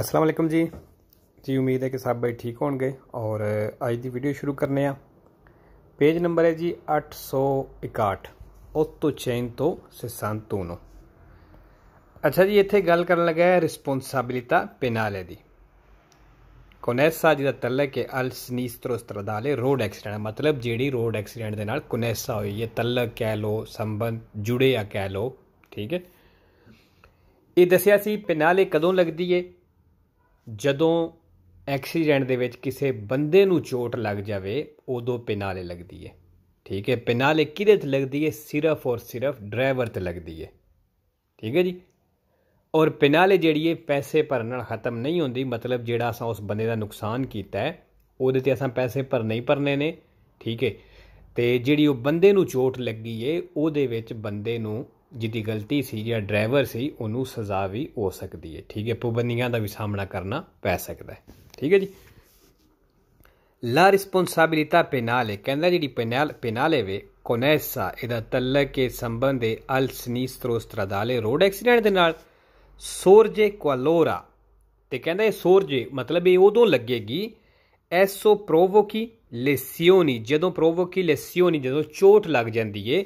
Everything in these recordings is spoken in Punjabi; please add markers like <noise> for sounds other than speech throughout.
ਅਸਲਾਮ ਅਲੈਕਮ ਜੀ ਜੀ ਉਮੀਦ ਹੈ ਕਿ ਸਭ ਬਈ ਠੀਕ ਹੋਣਗੇ ਔਰ ਅੱਜ ਦੀ ਵੀਡੀਓ ਸ਼ੁਰੂ ਕਰਨੇ ਆ ਪੇਜ ਨੰਬਰ ਹੈ ਜੀ 861 ਉਤੋ ਚੈਨ ਤੋਂ ਨੂੰ ਅੱਛਾ ਜੀ ਇੱਥੇ ਗੱਲ ਕਰਨ ਲੱਗਾ ਹੈ ਰਿਸਪੌਂਸਿਬਿਲਟੀ ਪੈਨਾਲੇ ਦੀ ਕੋਨੈਸਾ ਜਿਹਦਾ ਤੱਲੇ ਕਿ ਅਲ ਸਨੀਸਟਰੋ ਸਟਰਦਾਲੇ ਰੋਡ ਐਕਸੀਡੈਂਟ ਮਤਲਬ ਜਿਹੜੀ ਰੋਡ ਐਕਸੀਡੈਂਟ ਦੇ ਨਾਲ ਕੋਨੈਸਾ ਹੋਈ ਹੈ ਤਲਕ ਕਹਿ ਲੋ ਸੰਬੰਧ ਜੁੜੇ ਆ ਕਹਿ ਲੋ ਠੀਕ ਹੈ ਇਹ ਦੱਸਿਆ ਸੀ ਪੈਨਾਲੇ ਕਦੋਂ ਲੱਗਦੀ ਹੈ ਜਦੋਂ ਐਕਸੀਡੈਂਟ ਦੇ ਵਿੱਚ ਕਿਸੇ ਬੰਦੇ ਨੂੰ ਚੋਟ ਲੱਗ ਜਾਵੇ ਉਦੋਂ ਪਿਨਾਲੇ ਲੱਗਦੀ ਹੈ ਠੀਕ ਹੈ ਪਿਨਾਲੇ ਕਿਹਦੇ ਤੇ ਲੱਗਦੀ ਹੈ ਸਿਰਫ ਔਰ ਸਿਰਫ ਡਰਾਈਵਰ ਤੇ ਲੱਗਦੀ ਹੈ ਠੀਕ ਹੈ ਜੀ ਔਰ ਪਿਨਾਲੇ ਜਿਹੜੀ ਹੈ ਪੈਸੇ ਭਰਨ ਨਾਲ ਖਤਮ ਨਹੀਂ ਹੁੰਦੀ ਮਤਲਬ ਜਿਹੜਾ ਅਸਾਂ ਉਸ ਬੰਦੇ ਦਾ ਨੁਕਸਾਨ ਕੀਤਾ ਹੈ ਉਹਦੇ ਤੇ ਅਸਾਂ ਪੈਸੇ ਭਰ ਨਹੀਂ ਭਰਨੇ ਨੇ ਠੀਕ ਹੈ ਤੇ ਜਿਹੜੀ ਉਹ ਬੰਦੇ ਨੂੰ ਚੋਟ ਲੱਗੀ ਏ ਉਹਦੇ ਵਿੱਚ ਬੰਦੇ ਨੂੰ ਜਿਹਦੀ ਗਲਤੀ ਸੀ ਜਾਂ ਡਰਾਈਵਰ ਸੀ ਉਹਨੂੰ ਸਜ਼ਾ ਵੀ ਹੋ ਸਕਦੀ ਹੈ ਠੀਕ ਹੈ ਪਾਬੰਦੀਆਂ ਦਾ ਵੀ ਸਾਹਮਣਾ ਕਰਨਾ ਪੈ ਸਕਦਾ ਹੈ ਠੀਕ ਹੈ ਜੀ ਲਾ ਰਿਸਪੌਂਸਾਬਿਲਿਟਾ ਪੈਨਾਲੇ ਕਹਿੰਦਾ ਜਿਹੜੀ ਪੈਨਾਲ ਪੈਨਾਲੇ ਵੇ ਕੋਨੈਸਾ ਇਹਦਾ ਤੱਲਕ ਕੇ ਸੰਬੰਧ ਹੈ ਅਲ ਸਨੀਸਤਰੋ ਰੋਡ ਐਕਸੀਡੈਂਟ ਦੇ ਨਾਲ ਸੋਰਜੇ ਕੁਆਲੋਰਾ ਤੇ ਕਹਿੰਦਾ ਇਹ ਸੋਰਜੇ ਮਤਲਬ ਇਹ ਉਦੋਂ ਲੱਗੇਗੀ ਐਸੋ ਪ੍ਰੋਵੋਕੀ ਲੇਸੀਓਨੀ ਜਦੋਂ ਪ੍ਰੋਵੋਕੀ ਲੇਸੀਓਨੀ ਜਦੋਂ ਚੋਟ ਲੱਗ ਜਾਂਦੀ ਏ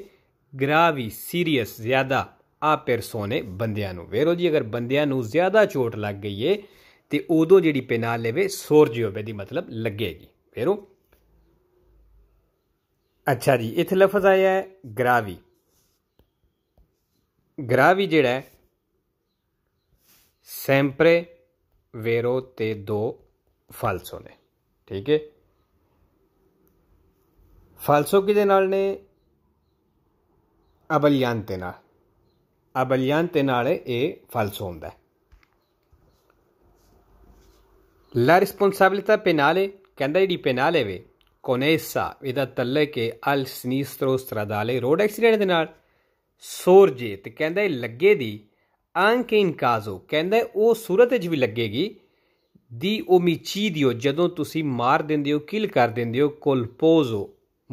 ਗ੍ਰਾਹ ਵੀ ਸੀਰੀਅਸ ਜ਼ਿਆਦਾ ਆ ਪਰਸੋਨੇ ਬੰਦਿਆਂ ਨੂੰ ਵੇਰੋ ਜੀ ਅਗਰ ਬੰਦਿਆਂ ਨੂੰ ਜ਼ਿਆਦਾ ਚੋਟ ਲੱਗ ਗਈ ਏ ਤੇ ਉਦੋਂ ਜਿਹੜੀ ਪੈਨਾ ਲਵੇ ਸੋਰਜੀਓਬੇ ਦੀ ਮਤਲਬ ਲੱਗੇਗੀ ਫੇਰੋ ਅੱਛਾ ਜੀ ਇਥੇ ਲਫ਼ਜ਼ ਆਇਆ ਹੈ ਗਰਾਵੀ ਗਰਾਵੀ ਜਿਹੜਾ ਹੈ ਸੈਂਪਰੇ ਵੇਰੋ ਤੇ ਦੋ ਫਾਲਸੋ ਨੇ ਠੀਕ ਹੈ ਫਾਲਸੋ ਕਿਹਦੇ ਨਾਲ ਨੇ ਅਬਲਿਆਂਤ ਦੇ ਨਾਲ ਅਬਲਿਆਂਤ ਦੇ ਨਾਲ ਇਹ ਫਾਲਸੋ ਹੁੰਦਾ ਹੈ La responsabilità penale, che andai di penale ve, con essa ed attalle che al sinistro stradale road accident ਨਾਲ sorge ਤੇ ਕਹਿੰਦਾ ਇਹ ਲੱਗੇਗੀ anche in caso ਕਹਿੰਦਾ ਉਹ ਸੂਰਤ ਵਿੱਚ ਵੀ ਲੱਗੇਗੀ ਦੀ ਉਮੀਚੀ ਦਿਓ ਜਦੋਂ ਤੁਸੀਂ ਮਾਰ ਦਿੰਦੇ ਹੋ ਕਿਲ ਕਰ ਦਿੰਦੇ ਹੋ ਕੋਲਪੋਜ਼ੋ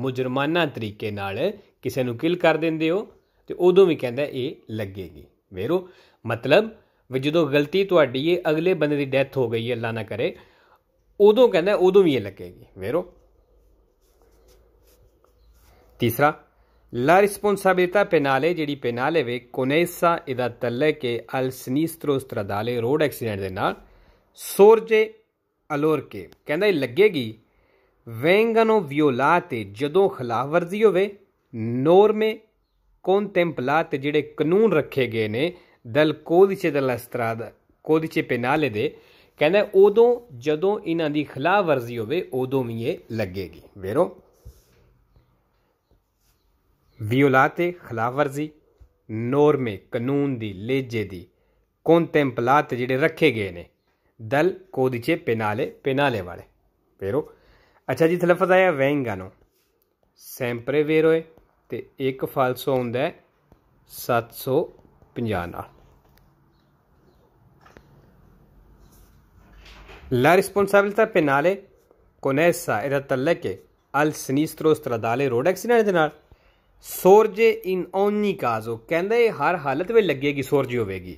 ਮੁਜਰਮਾਨਾ ਤਰੀਕੇ ਨਾਲ ਕਿਸੇ ਨੂੰ ਕਿਲ ਕਰ ਦਿੰਦੇ ਹੋ ਤੇ ਉਦੋਂ ਵੀ ਕਹਿੰਦਾ ਇਹ ਲੱਗੇਗੀ ਵੇਰੋ ਮਤਲਬ ਵੀ ਜਦੋਂ ਗਲਤੀ ਤੁਹਾਡੀ ਹੈ ਅਗਲੇ ਬੰਦੇ ਦੀ ਡੈਥ ਹੋ ਗਈ ਹੈ ਅੱਲਾ ਨਾ ਕਰੇ ਉਦੋਂ ਕਹਿੰਦਾ ਉਦੋਂ ਵੀ ਇਹ ਲੱਗੇਗੀ ਵੇਰੋ ਤੀਸਰਾ ਲਾ ਰਿਸਪੋਨਸਾਬਿਲਟਾ ਪੈਨਾਲੇ ਜਿਹੜੀ ਪੈਨਾਲੇ ਵੇ ਕੋਨੇਸਾ ਇਹਦਾ ਤੱਲੇ ਕੇ ਅਲ ਸਨੀਸਟਰੋ ਸਟਰਾਦਾਲੇ ਰੋਡ ਐਕਸੀਡੈਂਟ ਦੇ ਨਾਲ ਸੋਰਜੇ ਅਲੋਰ ਕੇ ਕਹਿੰਦਾ ਇਹ ਲੱਗੇਗੀ ਵੈਂਗਨੋ ਵਿਓਲਾਤੇ ਜਦੋਂ ਖਿਲਾਫ ਵਰਜ਼ੀ ਹੋਵੇ ਨੋਰਮੇ contemplate ਜਿਹੜੇ ਕਾਨੂੰਨ ਰੱਖੇ ਗਏ ਨੇ ਦਲ ਕੋਦਿਚੇ ਦਲ ਅਸਤਰਾਦ ਕੋਦਿਚੇ ਪੈਨਾਲੇ ਦੇ ਕਹਿੰਦਾ ਉਦੋਂ ਜਦੋਂ ਇਹਨਾਂ ਦੀ ਖਿਲਾਫ ਵਰਜ਼ੀ ਹੋਵੇ ਉਦੋਂ ਵੀ ਇਹ ਲੱਗੇਗੀ ਵੇਰੋ ਵਿਓਲਾਤੇ ਖਿਲਾਫ ਵਰਜ਼ੀ ਨੋਰਮੇ ਕਾਨੂੰਨ ਦੀ ਲੇਜੇ ਦੀ ਕੋਨਟੈਂਪਲਾਤ ਜਿਹੜੇ ਰੱਖੇ ਗਏ ਨੇ ਦਲ ਕੋਦਿਚੇ ਪੈਨਾਲੇ ਪੈਨਾਲੇ ਵਾਲੇ ਵੇਰੋ ਅੱਛਾ ਜੀ ਥਲਫਜ਼ ਆਇਆ ਵੈਂਗਾਨੋ ਸੈਂਪਰੇ ਵੇਰੋਏ ਤੇ ਇੱਕ ਫਾਲਸੋ ਹੁੰਦਾ ਹੈ 750 ਨਾਲ La responsabilità penale con essa era tale che al sinistro stradale road accident ਦੇ ਨਾਲ ਸੋਰਜੇ ਇਨ ਓਨੀ ਕਾਜ਼ੋ ਕਹਿੰਦੇ ਹਰ ਹਾਲਤ ਵਿੱਚ ਲੱਗੇਗੀ sorge ਹੋਵੇਗੀ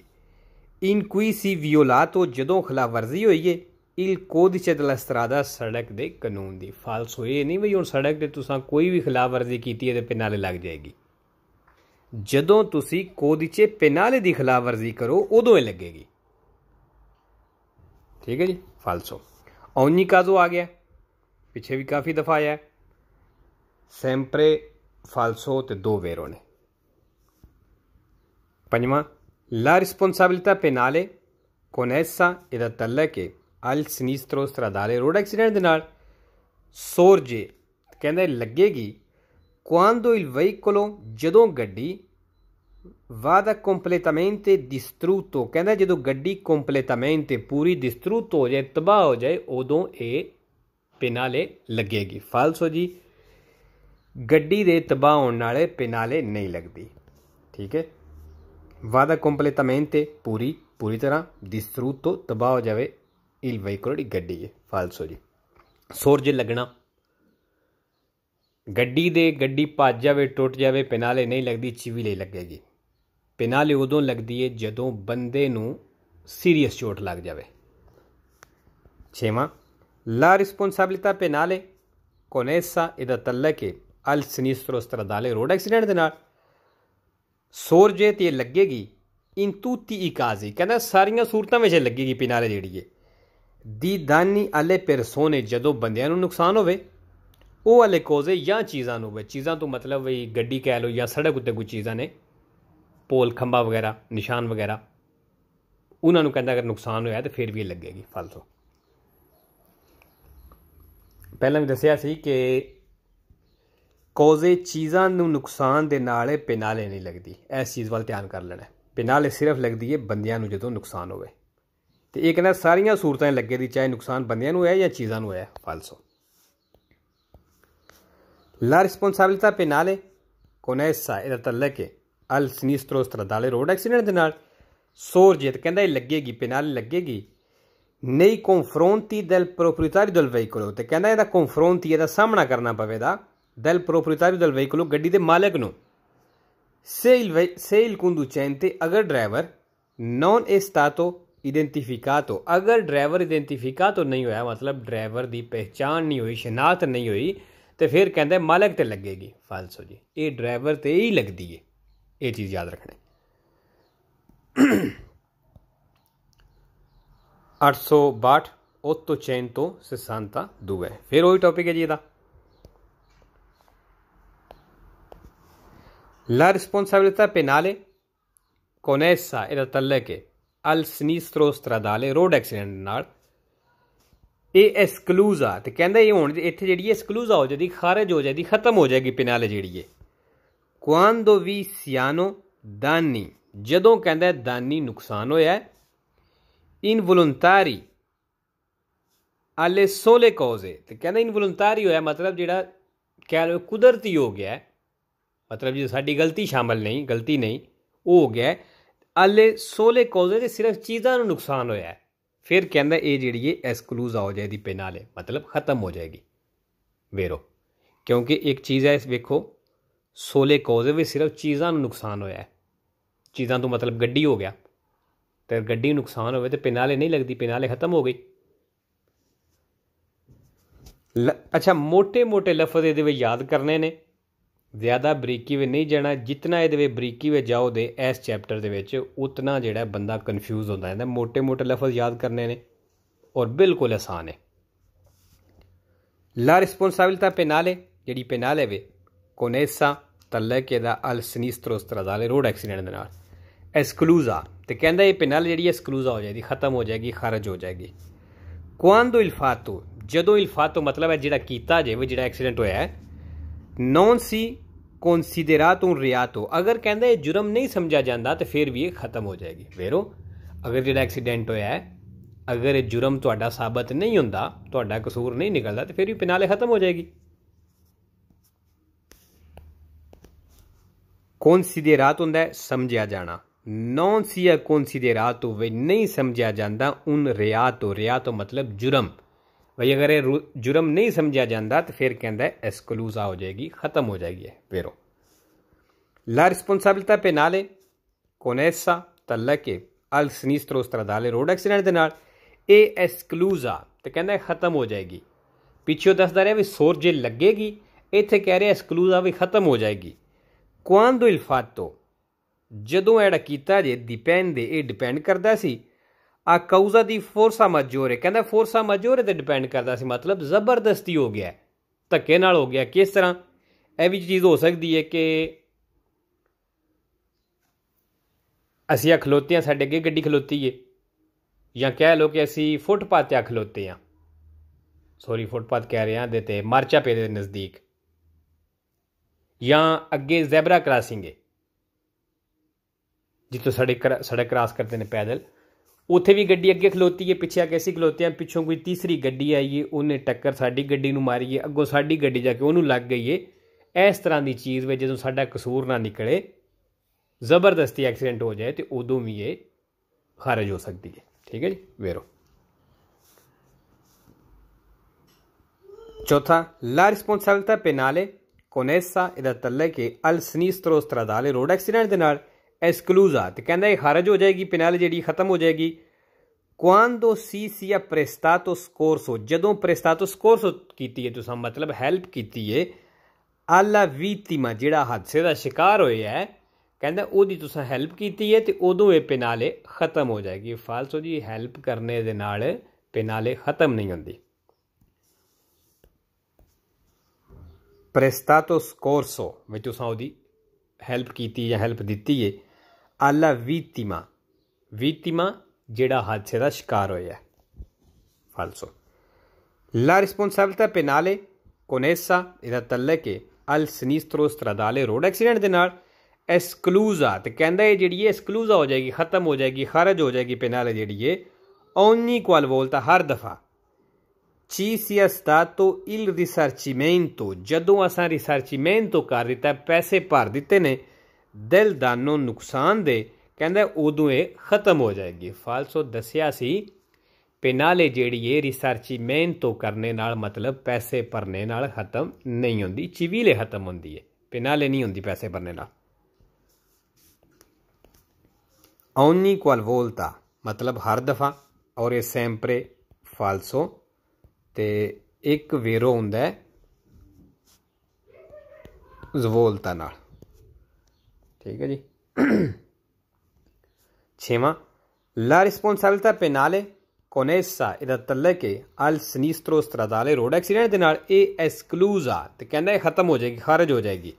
in cui si violato ਜਦੋਂ ਖਿਲਾਫ ਵਰਜ਼ੀ ਹੋਈਏ ਇਲ ਕੋਦਿਚੇ della strada ਸੜਕ ਦੇ ਕਾਨੂੰਨ ਦੀ ਫਾਲਸ ਹੋਈ ਨਹੀਂ ਵੀ ਹੁਣ ਸੜਕ ਤੇ ਤੁਸੀਂ ਕੋਈ ਵੀ ਖਿਲਾਫ ਵਰਜ਼ੀ ਕੀਤੀ ਹੈ ਤੇ ਪੈਨਾਲੇ ਲੱਗ ਜਾਏਗੀ ਜਦੋਂ ਤੁਸੀਂ ਕੋਦਿਚੇ ਪੈਨਾਲੇ ਦੀ ਖਿਲਾਫ ਵਰਜ਼ੀ ਕਰੋ ਉਦੋਂ ਇਹ ਲੱਗੇਗੀ ਠੀਕ ਹੈ ਜੀ ਫਾਲਸੋ ਔਨੀ ਕਾਜ਼ੋ ਆ ਗਿਆ ਪਿੱਛੇ ਵੀ ਕਾਫੀ ਦਫਾ ਆਇਆ ਸੈਂਪਰੇ ਫਾਲਸੋ ਤੇ ਦੋ ਵੇਰੋ ਨੇ ਪੰਜਵਾਂ ਲਾ ਰਿਸਪੋਨਸਿਬਿਲਟੀ ਪੈਨਾਲੇ ਕੋਨੈਸਾ ਇਹਦਾ ਤੱਲਕ ਹੈ ਅਲ ਸਿਨੀਸਟਰੋ ਸਟਰਾਦਾਲੇ ਰੋਡ ਐਕਸੀਡੈਂਟ ਦੇ ਨਾਲ ਸੋਰਜੇ ਕਹਿੰਦੇ ਲੱਗੇਗੀ quando ਇਲ ਵਹੀਕਲੋ ਜਦੋਂ ਗੱਡੀ ਵਾਦਾ ਕੰਪਲੀਟਾਮੈਂਟੇ ਡਿਸਟਰੂਟੋ ਕਹਿੰਦਾ ਜਦੋਂ ਗੱਡੀ ਕੰਪਲੀਟਾਮੈਂਟੇ ਪੂਰੀ ਡਿਸਟਰੂਟ ਹੋ ਜਾਏ ਤਬਾਹ ਹੋ ਜਾਏ ਉਦੋਂ ਇਹ ਪਿਨਾਲੇ ਲੱਗੇਗੀ ਫਾਲਸੋ ਜੀ ਗੱਡੀ ਦੇ ਤਬਾਹ ਹੋਣ ਨਾਲੇ ਪਿਨਾਲੇ ਨਹੀਂ ਲੱਗਦੀ ਠੀਕ ਹੈ ਵਾਦਾ ਕੰਪਲੀਟਾਮੈਂਟੇ ਪੂਰੀ ਪੂਰੀ ਤਰ੍ਹਾਂ ਡਿਸਟਰੂਟੋ ਤਬਾਹ ਹੋ ਜਾਵੇ ਇਲ ਵਹੀਕਲ ਦੀ ਗੱਡੀ ਫਾਲਸੋ ਜੀ ਸੂਰਜ ਲੱਗਣਾ ਗੱਡੀ ਦੇ ਗੱਡੀ ਭੱਜ ਜਾਵੇ ਟੁੱਟ ਜਾਵੇ ਪਿਨਾਲੇ ਨਹੀਂ ਲੱਗਦੀ ਚੀਵੀ ਲਈ ਲੱਗੇਗੀ ਪਿਨਾਲੇ ਉਦੋਂ ਲੱਗਦੀ ਹੈ ਜਦੋਂ ਬੰਦੇ ਨੂੰ ਸੀਰੀਅਸ ਚੋਟ ਲੱਗ ਜਾਵੇ ਛੇਵਾਂ ਲਾ ਰਿਸਪੌਂਸਿਬਿਲਟੀ ਪਿਨਾਲੇ ਕੋਨੇਸਾ ਇਹਦਾ è ਕਿ ਅਲ che al ਰੋਡ ਐਕਸੀਡੈਂਟ ਦੇ ਨਾਲ ਸੂਰਜੇ ਤੇ ਲੱਗੇਗੀ ਇਨ ਇਕਾਜ਼ੀ ਕਹਿੰਦਾ ਸਾਰੀਆਂ ਸੂਰਤਾਂ ਵਿੱਚ ਲੱਗੇਗੀ ਪਿਨਾਲੇ ਜਿਹੜੀ ਹੈ ਦੀ ਦਾਨੀ ਅਲੇ ਪਰਸੋਨੇ ਜਦੋਂ ਬੰਦਿਆਂ ਨੂੰ ਨੁਕਸਾਨ ਹੋਵੇ ਉਹ ਵਾਲੇ ਕੋਜ਼ੇ ਜਾਂ ਚੀਜ਼ਾਂ ਨੂੰ ਵੇ ਚੀਜ਼ਾਂ ਤੋਂ ਮਤਲਬ ਵੀ ਗੱਡੀ ਕਹਿ ਲੋ ਜਾਂ ਸੜਕ ਉੱਤੇ ਕੋਈ ਚੀਜ਼ਾਂ ਨੇ ਪੋਲ ਖੰਭਾ ਵਗੈਰਾ ਨਿਸ਼ਾਨ ਵਗੈਰਾ ਉਹਨਾਂ ਨੂੰ ਕਹਿੰਦਾ ਅਗਰ ਨੁਕਸਾਨ ਹੋਇਆ ਤਾਂ ਫਿਰ ਵੀ ਲੱਗੇਗੀ ਫਾਲਤੂ ਪਹਿਲਾਂ ਵੀ ਦੱਸਿਆ ਸੀ ਕਿ ਕੋਜ਼ੇ ਚੀਜ਼ਾਂ ਨੂੰ ਨੁਕਸਾਨ ਦੇ ਨਾਲੇ ਪਿਨਾਲੇ ਨਹੀਂ ਲੱਗਦੀ ਇਸ ਚੀਜ਼ ਵੱਲ ਧਿਆਨ ਕਰ ਲੈਣਾ ਪਿਨਾਲੇ ਸਿਰਫ ਲੱਗਦੀ ਹੈ ਬੰਦਿਆਂ ਨੂੰ ਜਦੋਂ ਨੁਕਸਾਨ ਹੋਵੇ ਤੇ ਇਹ ਕਹਿੰਦਾ ਸਾਰੀਆਂ ਸੂਰਤਾਂ ਹੀ ਲੱਗੇ ਦੀ ਚਾਹੇ ਨੁਕਸਾਨ ਬੰਦਿਆਂ ਨੂੰ ਹੈ ਜਾਂ ਚੀਜ਼ਾਂ ਨੂੰ ਹੈ ਫਾਲਸੋ ਲਾ ਰਿਸਪੌਂਸਿਬਿਲਟੀ ਪੈਨਾਲੇ ਕੋਨੇ ਸਾਇਰ ਤਲਕੇ ਅਲ ਸਿਨਿਸਟਰੋਸ ਤਰਦਾਲੇ ਰੋਡ ਐਕਸੀਡੈਂਟ ਦੇ ਨਾਲ ਸੋਰ ਜਿਤ ਕਹਿੰਦਾ ਇਹ ਲੱਗੇਗੀ ਪੈਨਾਲ ਲੱਗੇਗੀ ਨਈ ਕੰਫਰੋਂਟੀ ਦੈਲ ਪ੍ਰੋਪਰੀਟਰੀ ਦਲ ਵਹੀਕਲ ਤੇ ਕਹਿੰਦਾ ਇਹਦਾ ਕੰਫਰੋਂਟੀ ਇਹਦਾ ਸਾਹਮਣਾ ਕਰਨਾ ਪਵੇਗਾ ਦੈਲ ਪ੍ਰੋਪਰੀਟਰੀ ਦਲ ਵਹੀਕਲ ਗੱਡੀ ਦੇ ਮਾਲਕ ਨੂੰ ਸੇਲ ਸੇਲ ਕੁੰਦੂ ਚੈਂਤੇ ਅਗਰ ਡਰਾਈਵਰ ਨਾਨ ਇਸਤਾਤੋ इडेंटिफिकातो अगर ड्राइवर इडेंटिफिकातो नहीं होया मतलब ड्राइवर की पहचान नहीं हुई शनाख्त नहीं हुई तो फिर कहते मालक तो लगेगी फालसो जी ये ड्राइवर तो यही लगती है ये चीज़ याद रखना अठ <clears throat> सौ बाट ओतो चैन तो सिसानता दुए फिर वही टॉपिक है जी यदा ला रिस्पॉन्सिबिलिटा पेनाले कोनेसा एदा तल्ले के ਅਲ ਸਨੀਸਟਰੋ ਸਟਰਾਡਾਲੇ ਰੋਡ ਐਕਸੀਡੈਂਟ ਨਾਲ ਇਹ ਐਸਕਲੂਜ਼ਾ ਤੇ ਕਹਿੰਦਾ ਇਹ ਹੁਣ ਇੱਥੇ ਜਿਹੜੀ ਐਸਕਲੂਜ਼ਾ ਹੋ ਜਾਂਦੀ ਖਾਰਜ ਹੋ ਜਾਂਦੀ ਖਤਮ ਹੋ ਜਾਏਗੀ ਪਿਨਾਲ ਜਿਹੜੀ ਹੈ ਕੁਆਂਦੋ ਵੀ ਸਿਆਨੋ ਦਾਨੀ ਜਦੋਂ ਕਹਿੰਦਾ ਦਾਨੀ ਨੁਕਸਾਨ ਹੋਇਆ ਇਨ ਇਨਵੋਲੰਟਰੀ ਅਲੇ ਸੋਲੇ ਕੋਜ਼ੇ ਤੇ ਕਹਿੰਦਾ ਇਨ ਇਨਵੋਲੰਟਰੀ ਹੋਇਆ ਮਤਲਬ ਜਿਹੜਾ ਕਹਿ ਲਓ ਕੁਦਰਤੀ ਹੋ ਗਿਆ ਮਤਲਬ ਜੇ ਸਾਡੀ ਗਲਤੀ ਸ਼ਾਮਲ ਨਹੀਂ ਗਲਤੀ ਨਹੀਂ ਉਹ ਹੋ ਗਿਆ ਅਲੇ ਸੋਲੇ ਕੋਜ਼ੇ ਦੇ ਸਿਰਫ ਚੀਜ਼ਾਂ ਨੂੰ ਨੁਕਸਾਨ ਹੋਇਆ ਹੈ ਫਿਰ ਕਹਿੰਦਾ ਇਹ ਜਿਹੜੀ ਹੈ ਐਸਕਲੂਜ਼ ਹੋ ਜਾਏਗੀ ਪੈਨਾਲੇ ਮਤਲਬ ਖਤਮ ਹੋ ਜਾਏਗੀ ਵੇਰੋ ਕਿਉਂਕਿ ਇੱਕ ਚੀਜ਼ ਹੈ ਇਸ ਵੇਖੋ ਸੋਲੇ ਕੋਜ਼ੇ ਵੀ ਸਿਰਫ ਚੀਜ਼ਾਂ ਨੂੰ ਨੁਕਸਾਨ ਹੋਇਆ ਹੈ ਚੀਜ਼ਾਂ ਤੋਂ ਮਤਲਬ ਗੱਡੀ ਹੋ ਗਿਆ ਤੇ ਗੱਡੀ ਨੂੰ ਨੁਕਸਾਨ ਹੋਵੇ ਤੇ ਪੈਨਾਲੇ ਨਹੀਂ ਲੱਗਦੀ ਪੈਨਾਲੇ ਖਤਮ ਹੋ ਗਈ ਅੱਛਾ ਮੋٹے-ਮੋٹے ਲਫ਼ਜ਼ ਇਹਦੇ ਵਿੱਚ ਯਾਦ ਕਰਨੇ ਨੇ ਜ਼ਿਆਦਾ ਬਰੀਕੀ ਵਿੱਚ ਨਹੀਂ ਜਾਣਾ ਜਿੰਨਾ ਇਹਦੇ ਵਿੱਚ ਬਰੀਕੀ ਵਿੱਚ ਜਾਓਦੇ ਇਸ ਚੈਪਟਰ ਦੇ ਵਿੱਚ ਉਤਨਾ ਜਿਹੜਾ ਬੰਦਾ ਕਨਫਿਊਜ਼ ਹੁੰਦਾ ਜਾਂਦਾ ਮੋٹے-ਮੋٹے ਲਫ਼ਜ਼ ਯਾਦ ਕਰਨੇ ਨੇ ਔਰ ਬਿਲਕੁਲ ਆਸਾਨ ਹੈ ਲਾ ਰਿਸਪੌਂਸਿਬਿਲਟਾ ਪੈਨਾਲੇ ਜਿਹੜੀ ਪੈਨਾਲੇ ਵੇ ਕੋਨੇਸਾ ਤੱਲੇ ਕੇ ਦਾ ਅਲ ਸਿਨਿਸਟਰੋ ਸਟਰਾਦਾਲੇ ਰੋਡ ਐਕਸੀਡੈਂਟ ਦੇ ਨਾਲ ਐਸਕਲੂਜ਼ਾ ਤੇ ਕਹਿੰਦਾ ਇਹ ਪੈਨਲ ਜਿਹੜੀ ਐਸਕਲੂਜ਼ਾ ਹੋ ਜਾਏਗੀ ਖਤਮ ਹੋ ਜਾਏਗੀ ਖਾਰਜ ਹੋ ਜਾਏਗੀ ਕੁਆਂਦੋ ਇਲਫਾਤੋ ਜਦੋਂ ਇਲਫਾਤੋ ਮਤਲਬ ਹੈ ਜਿਹੜਾ ਕੀਤਾ ਜਾਵੇ ਜਿਹੜਾ ਐਕਸੀਡੈਂਟ ਹੋਇਆ ਹੈ ਨੌਨ ਸੀ ਕਨਸੀਡਰਾਤੋਂ ਰਿਆਤੋ ਅਗਰ ਕਹਿੰਦਾ ਇਹ ਜੁਰਮ ਨਹੀਂ ਸਮਝਿਆ ਜਾਂਦਾ ਤੇ ਫਿਰ ਵੀ ਇਹ ਖਤਮ ਹੋ ਜਾਏਗੀ ਵੇਰੋ ਅਗਰ ਜਿਹੜਾ ਐਕਸੀਡੈਂਟ ਹੋਇਆ ਹੈ ਅਗਰ ਇਹ ਜੁਰਮ ਤੁਹਾਡਾ ਸਾਬਤ ਨਹੀਂ ਹੁੰਦਾ ਤੁਹਾਡਾ ਕਸੂਰ ਨਹੀਂ ਨਿਕਲਦਾ ਤੇ ਫਿਰ ਵੀ ਪਿਨਾਲੇ ਖਤਮ ਹੋ ਜਾਏਗੀ ਕਨਸੀਡਰਾਤ ਹੁੰਦਾ ਹੈ ਸਮਝਿਆ ਜਾਣਾ ਨੌਨ ਸੀਆ ਹੈ ਕਨਸੀਡਰਾਤ ਨਹੀਂ ਸਮਝਿਆ ਜਾਂਦਾ ਉਨ ਰਿਆਤੋ ਰਿਆਤੋ ਮਤਲਬ ਜੁਰਮ ਭਈ ਅਗਰ ਇਹ ਜੁਰਮ ਨਹੀਂ ਸਮਝਿਆ ਜਾਂਦਾ ਤਾਂ ਫਿਰ ਕਹਿੰਦਾ ਐਸਕਲੂਜ਼ਾ ਹੋ ਜਾਏਗੀ ਖਤਮ ਹੋ ਜਾਏਗੀ ਪੇਰੋ ਲਾ ਰਿਸਪੋਨਸਿਬਿਲਟੀ ਪੈਨਾਲੇ ਕੋਨੈਸਾ ਤਲਕੇ ਅਲ ਸਿਨਿਸਟਰੋ ਸਟਰਾਦਾਲੇ ਰੋਡ ਐਕਸੀਡੈਂਟ ਦੇ ਨਾਲ ਇਹ ਐਸਕਲੂਜ਼ਾ ਤੇ ਕਹਿੰਦਾ ਖਤਮ ਹੋ ਜਾਏਗੀ ਪਿੱਛੇ ਦੱਸਦਾ ਰਿਹਾ ਵੀ ਸੋਰ ਜੇ ਲੱਗੇਗੀ ਇੱਥੇ ਕਹਿ ਰਿਹਾ ਐਸਕਲੂਜ਼ਾ ਵੀ ਖਤਮ ਹੋ ਜਾਏਗੀ ਕੁਆਂਦੋ ਇਲਫਾਤੋ ਜਦੋਂ ਐਡ ਕੀਤਾ ਜੇ ਡਿਪੈਂਡ ਦੇ ਇਹ ਡਿਪੈਂਡ ਕਰਦਾ ਸੀ ਆ ਕਾਊਜ਼ਾ ਦੀ ਫੋਰਸਾ ਮਜੋਰ ਹੈ ਕਹਿੰਦਾ ਫੋਰਸਾ ਮਜੋਰ ਤੇ ਡਿਪੈਂਡ ਕਰਦਾ ਸੀ ਮਤਲਬ ਜ਼ਬਰਦਸਤੀ ਹੋ ਗਿਆ ਧੱਕੇ ਨਾਲ ਹੋ ਗਿਆ ਕਿਸ ਤਰ੍ਹਾਂ ਇਹ ਵੀ ਚੀਜ਼ ਹੋ ਸਕਦੀ ਹੈ ਕਿ ਅਸੀਂ ਆ ਖਲੋਤੇ ਆ ਸਾਡੇ ਅੱਗੇ ਗੱਡੀ ਖਲੋਤੀ ਏ ਜਾਂ ਕਹਿ ਲੋ ਕਿ ਅਸੀਂ ਫੁੱਟਪਾਥ ਤੇ ਖਲੋਤੇ ਆ ਸੌਰੀ ਫੁੱਟਪਾਥ ਕਹਿ ਰਿਹਾ ਦੇ ਤੇ ਮਰਚਾ ਪੇ ਦੇ ਨਜ਼ਦੀਕ ਜਾਂ ਅੱਗੇ ਜ਼ੈਬਰਾ ਕ੍ਰਾਸਿੰਗ ਏ ਜਿੱਥੋਂ ਸੜਕ ਸੜਕ ਕ੍ਰਾਸ ਕਰਦੇ ਨੇ ਪੈਦਲ ਉੱਥੇ ਵੀ ਗੱਡੀ ਅੱਗੇ ਖਲੋਤੀ ਹੈ ਪਿੱਛੇ ਆ ਕੇ ਅਸੀਂ ਖਲੋਤੇ ਆ ਪਿੱਛੋਂ ਕੋਈ ਤੀਸਰੀ ਗੱਡੀ ਆਈ ਏ ਉਹਨੇ ਟੱਕਰ ਸਾਡੀ ਗੱਡੀ ਨੂੰ ਮਾਰੀ ਏ ਅੱਗੋਂ ਸਾਡੀ ਗੱਡੀ ਜਾ ਕੇ ਉਹਨੂੰ ਲੱਗ ਗਈ ਏ ਇਸ ਤਰ੍ਹਾਂ ਦੀ ਚੀਜ਼ ਵਿੱਚ ਜਦੋਂ ਸਾਡਾ ਕਸੂਰ ਨਾ ਨਿਕਲੇ ਜ਼ਬਰਦਸਤੀ ਐਕਸੀਡੈਂਟ ਹੋ ਜਾਏ ਤੇ ਉਦੋਂ ਵੀ ਇਹ ਖਾਰਜ ਹੋ ਸਕਦੀ ਹੈ ਠੀਕ ਹੈ ਜੀ ਵੇਰੋ ਚੌਥਾ ਲਾ ਰਿਸਪੌਂਸਿਬਿਲਟà ਪੈਨਾਲੇ ਕੋਨੇਸਾ ਇਹਦਾ ਤੱਲੇ ਕਿ ਅਲ ਸਨੀਸਟਰੋ ਦਾਲੇ ਰੋਡ ਐਕਸੀਡੈਂਟ ਦੇ ਨਾਲ ਐਸਕਲੂਜ਼ਾ ਤੇ ਕਹਿੰਦਾ ਇਹ ਖਾਰਜ ਹੋ ਜਾਏਗੀ ਪੈਨਲ ਜਿਹੜੀ ਖਤਮ ਹੋ ਜਾਏਗੀ ਕੁਆਂਦੋ ਸੀਸੀਆ ਪ੍ਰੈਸਟਾਟੋਸ ਕੋਰਸੋ ਜਦੋਂ ਪ੍ਰੇਸਟਾਟੋ ਸਕੋਰਸ ਕੀਤੀ ਹੈ ਤੁਸਾਂ ਮਤਲਬ ਹੈਲਪ ਕੀਤੀ ਹੈ ਆਲਾ ਵੀਤੀਮਾ ਜਿਹੜਾ ਹਾਦਸੇ ਦਾ ਸ਼ਿਕਾਰ ਹੋਇਆ ਹੈ ਕਹਿੰਦਾ ਉਹਦੀ ਤੁਸਾਂ ਹੈਲਪ ਕੀਤੀ ਹੈ ਤੇ ਉਦੋਂ ਇਹ ਪੈਨਾਲੇ ਖਤਮ ਹੋ ਜਾਏਗੀ ਫਾਲਸੋ ਜੀ ਹੈਲਪ ਕਰਨੇ ਦੇ ਨਾਲ ਪੈਨਾਲੇ ਖਤਮ ਨਹੀਂ ਹੁੰਦੀ ਪ੍ਰੇਸਟਾਟੋ ਕੋਰਸੋ ਵਿੱਚ ਤੁਸਾਂ ਉਹਦੀ ਹੈਲਪ ਕੀਤੀ ਜਾਂ ਹੈਲਪ ਦਿੱਤੀ ਹੈ alla vittima vittima ਜਿਹੜਾ ਹਾਦਸੇ ਦਾ ਸ਼ਿਕਾਰ ਹੋਇਆ falso la responsabilità penale con essa ਇਹਦਾ ਤਲਕ ਹੈ al sinistro stradale road accident ਦੇ ਨਾਲ ਐਸਕਲੂਜ਼ਾ ਤੇ ਕਹਿੰਦਾ ਇਹ ਜਿਹੜੀ ਹੈ ਐਸਕਲੂਜ਼ਾ ਹੋ ਜਾਏਗੀ ਖਤਮ ਹੋ ਜਾਏਗੀ ਖਾਰਜ ਹੋ ਜਾਏਗੀ ਪੈਨਾਲ ਜਿਹੜੀ ਹੈ ogni qualvolta ਹਰ ਦਫਾ ci sia stato il risarcimento ਜਦੋਂ ਅਸਾਂ risarcimento ਕਰ ਦਿੱਤਾ ਪੈਸੇ ਭਰ ਦਿੱਤੇ ਨੇ ਦਿਲ ਦਾ ਨੂੰ ਨੁਕਸਾਨ ਦੇ ਕਹਿੰਦਾ ਉਦੋਂ ਇਹ ਖਤਮ ਹੋ ਜਾਏਗੀ ਫਾਲਸੋ ਦੱਸਿਆ ਸੀ ਪਿਨਾਲੇ ਜਿਹੜੀ ਇਹ ਰਿਸਰਚੀ ਮਿਹਨਤ ਤੋਂ ਕਰਨੇ ਨਾਲ ਮਤਲਬ ਪੈਸੇ ਭਰਨੇ ਨਾਲ ਖਤਮ ਨਹੀਂ ਹੁੰਦੀ ਚਿਵੀਲੇ ਖਤਮ ਹੁੰਦੀ ਹੈ ਪਿਨਾਲੇ ਨਹੀਂ ਹੁੰਦੀ ਪੈਸੇ ਭਰਨੇ ਨਾਲ ਔਨੀ ਕੁਲ ਵੋਲਤਾ ਮਤਲਬ ਹਰ ਦਫਾ ਔਰ ਇਹ ਸੈਂਪਰੇ ਫਾਲਸੋ ਤੇ ਇੱਕ ਵੇਰੋ ਹੁੰਦਾ ਹੈ ਜ਼ਵੋਲਤਾ ਨਾਲ ਠੀਕ ਹੈ ਜੀ ਛੇਵਾਂ ਲਾ ਰਿਸਪੋਨਸਿਬਿਲਟੀ ਪੈਨਾਲੇ ਕੋਨੇਸਾ ਇਹਦਾ ਤੱਲੇ ਕੇ ਅਲ ਸਨੀਸਟਰੋ ਸਟਰਾਦਾਲੇ ਰੋਡ ਐਕਸੀਡੈਂਟ ਦੇ ਨਾਲ ਇਹ ਐਸਕਲੂਜ਼ ਤੇ ਕਹਿੰਦਾ ਇਹ ਖਤਮ ਹੋ ਜਾਏਗੀ ਖਾਰਜ ਹੋ ਜਾਏਗੀ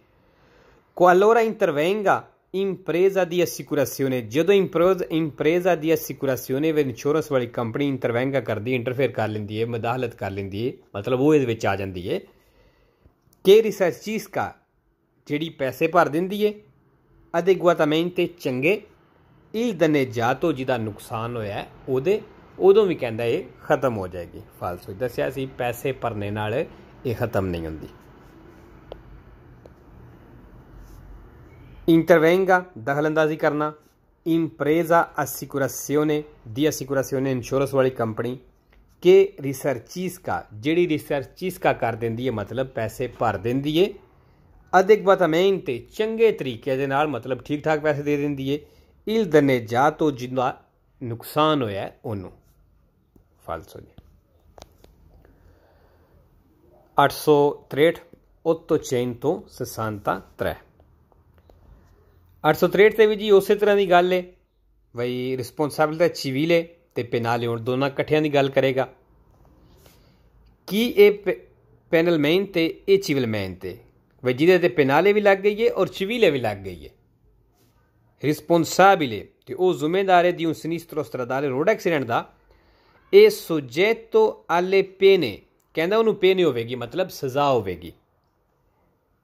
ਕੋਲੋਰਾ ਇੰਟਰਵੈਂਗਾ ਇੰਪਰੇਜ਼ਾ ਦੀ ਅਸਿਕੂਰਾਸੀਓਨੇ ਜਦੋਂ ਇੰਪਰੋਜ਼ ਇੰਪਰੇਜ਼ਾ ਦੀ ਅਸਿਕੂਰਾਸੀਓਨੇ ਵੇ ਇੰਸ਼ੋਰੈਂਸ ਵਾਲੀ ਕੰਪਨੀ ਇੰਟਰਵੈਂਗਾ ਕਰਦੀ ਇੰਟਰਫੇਅਰ ਕਰ ਲੈਂਦੀ ਹੈ ਮਦਾਹਲਤ ਕਰ ਲੈਂਦੀ ਹੈ ਮਤਲਬ ਉਹ ਇਹਦੇ ਵਿੱਚ ਆ ਜਾਂਦੀ ਹੈ ਕੇ ਰਿਸਰਚ ਚੀਜ਼ ਕਾ ਜਿਹੜੀ ਪੈਸੇ ਭਰ ਦਿੰਦੀ ਹੈ ਅਦੇਗੁਆਤamente ਚੰਗੇ ਇਹ ਦਨੇਜਾ ਤੋਂ ਜਿਹਦਾ ਨੁਕਸਾਨ ਹੋਇਆ ਉਹਦੇ ਉਦੋਂ ਵੀ ਕਹਿੰਦਾ ਇਹ ਖਤਮ ਹੋ ਜਾਏਗੀ ਫਾਲਸੋ ਦੱਸਿਆ ਸੀ ਪੈਸੇ ਭਰਨੇ ਨਾਲ ਇਹ ਖਤਮ ਨਹੀਂ ਹੁੰਦੀ ਇੰਟਰਵੈਂਗਾ ਦਖਲਅੰਦਾਜ਼ੀ ਕਰਨਾ ਇੰਪਰੇਜ਼ਾ ਅਸਿਕੁਰਾਸੀਓਨੇ ਦੀ ਅਸਿਕੁਰਾਸੀਓਨੇ ਇੰਸ਼ੋਰੈਂਸ ਵਾਲੀ ਕੰਪਨੀ ਕੇ ਰਿਸਰਚਿਸ ਕਾ ਜਿਹੜੀ ਰਿਸਰਚਿਸ ਕਾ ਕਰ ਦਿੰਦੀ ਹੈ ਮਤਲਬ ਪੈਸੇ ਭਰ ਦਿੰਦੀ ਹੈ ਅਦਿਕਵਤਮੈਂਟ ਚੰਗੇ ਤਰੀਕੇ ਦੇ ਨਾਲ ਮਤਲਬ ਠੀਕ ਠਾਕ ਪੈਸੇ ਦੇ ਦਿੰਦੀ ਏ ਇਲ ਦਨੇ ਜਾ ਤੋ ਜਿੰਦਾ ਨੁਕਸਾਨ ਹੋਇਆ ਉਹਨੂੰ ਫਾਲਸੋ ਜੀ 863 863 863 ਤੇ ਵੀ ਜੀ ਉਸੇ ਤਰ੍ਹਾਂ ਦੀ ਗੱਲ ਏ ਬਈ ਰਿਸਪੌਂਸਿਬਿਲਟੀ ਚਿਵੀ ਏ ਤੇ ਪੈਨਲ ਹੋਣ ਦੋਨਾਂ ਇਕੱਠਿਆਂ ਦੀ ਗੱਲ ਕਰੇਗਾ ਕੀ ਇਹ ਪੈਨਲ ਮੈਨ ਤੇ ਇਹ ਚਿਵਲ ਮੈਨ ਤੇ ਜਿਹਦੇ ਤੇ ਪੈਨਾਲੇ ਵੀ ਲੱਗ ਗਈ ਏ ਔਰ ਚਵੀਲੇ ਵੀ ਲੱਗ ਗਈ ਏ ਰਿਸਪੋਨਸਾਬਿਲੇ ਤੇ ਉਹ ਜ਼ਿੰਮੇਦਾਰ ਹੈ ਦੀ ਉਸ ਸਿਨਿਸਟਰੋ ਸਟਰਾਦਾਲੇ ਰੋਡ ਐਕਸੀਡੈਂਟ ਦਾ ਇਹ ਸੁਜੇਤੋ ਆਲੇ ਪੇਨੇ ਕਹਿੰਦਾ ਉਹਨੂੰ ਪੇਨੇ ਹੋਵੇਗੀ ਮਤਲਬ ਸਜ਼ਾ ਹੋਵੇਗੀ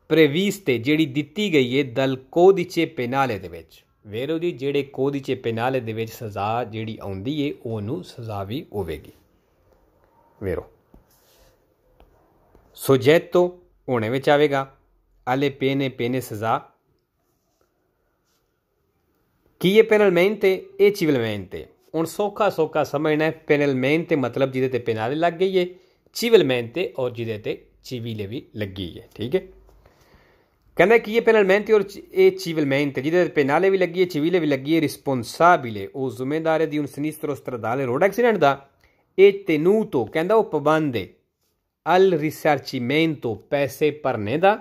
ਪ੍ਰੇਵੀਸ ਤੇ ਜਿਹੜੀ ਦਿੱਤੀ ਗਈ ਏ ਦਲ ਕੋਦਿਚੇ ਪੈਨਾਲੇ ਦੇ ਵਿੱਚ ਵੇਰੋ ਦੀ ਜਿਹੜੇ ਕੋਦਿਚੇ ਪੈਨਾਲੇ ਦੇ ਵਿੱਚ ਸਜ਼ਾ ਜਿਹੜੀ ਆਉਂਦੀ ਏ ਉਹਨੂੰ ਸਜ਼ਾ ਵੀ ਹੋਵੇਗੀ ਵੇਰੋ ਸੁਜੇਤੋ ਉਹਨੇ ਵਿੱਚ ਆਵੇਗਾ alle pene pene sa ਕੀ ਇਹ ਪੈਨਲਮੈਂਟ ਹੈ ਇਹ ਚਿਵਲਮੈਂਟ ਹੁਣ ਸੌਖਾ ਸੌਖਾ ਸਮਝਣਾ ਹੈ ਪੈਨਲਮੈਂਟ ਤੇ ਮਤਲਬ ਜਿਹਦੇ ਤੇ ਪੈਨਾਲੇ ਲੱਗ ਗਈ ਹੈ ਚਿਵਲਮੈਂਟ ਔਰ ਜਿਹਦੇ ਤੇ ਚਿਵੀਲੇ ਵੀ ਲੱਗੀ ਹੈ ਠੀਕ ਹੈ ਕਹਿੰਦਾ ਕਿ ਇਹ ਪੈਨਲਮੈਂਟ ਔਰ ਇਹ ਚਿਵਲਮੈਂਟ ਜਿਹਦੇ ਤੇ ਪੈਨਾਲੇ ਵੀ ਲੱਗੀ ਹੈ ਚਿਵੀਲੇ ਵੀ ਲੱਗੀ ਹੈ ਰਿਸਪੌਂਸਾਬਿਲੇ ਉਹ ਜ਼ਿੰਮੇਦਾਰ ਹੈ ਦੀ ਉਸ ਸਿਨਿਸਟਰ ਸਟਰਦਾਲੇ ਰੋਡ ਐਕਸੀਡੈਂਟ ਦਾ ਇਹ ਤੈਨੂੰ ਤੋਂ ਕਹਿੰਦਾ ਉਹ ਪਾਬੰਦ ਹੈ ਅਲ ਰਿਸਰਚੀਮੈਂਟੋ ਪੈਸੇ ਭਰਨੇ ਦਾ